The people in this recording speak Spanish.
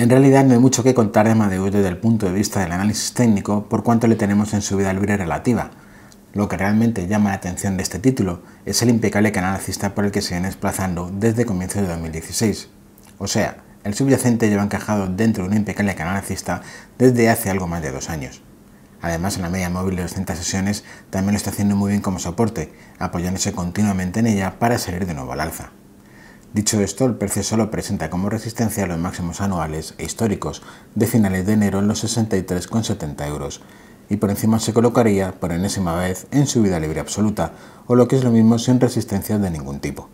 En realidad no hay mucho que contar de Amadeus desde el punto de vista del análisis técnico por cuanto le tenemos en su vida libre relativa. Lo que realmente llama la atención de este título es el impecable canal alcista por el que se viene desplazando desde comienzos de 2016. O sea, el subyacente lleva encajado dentro de un impecable canal alcista desde hace algo más de dos años. Además, en la media móvil de 200 sesiones también lo está haciendo muy bien como soporte, apoyándose continuamente en ella para salir de nuevo al alza. Dicho esto, el precio solo presenta como resistencia los máximos anuales e históricos de finales de enero en los 63,70 euros y por encima se colocaría por enésima vez en subida libre absoluta o lo que es lo mismo sin resistencia de ningún tipo.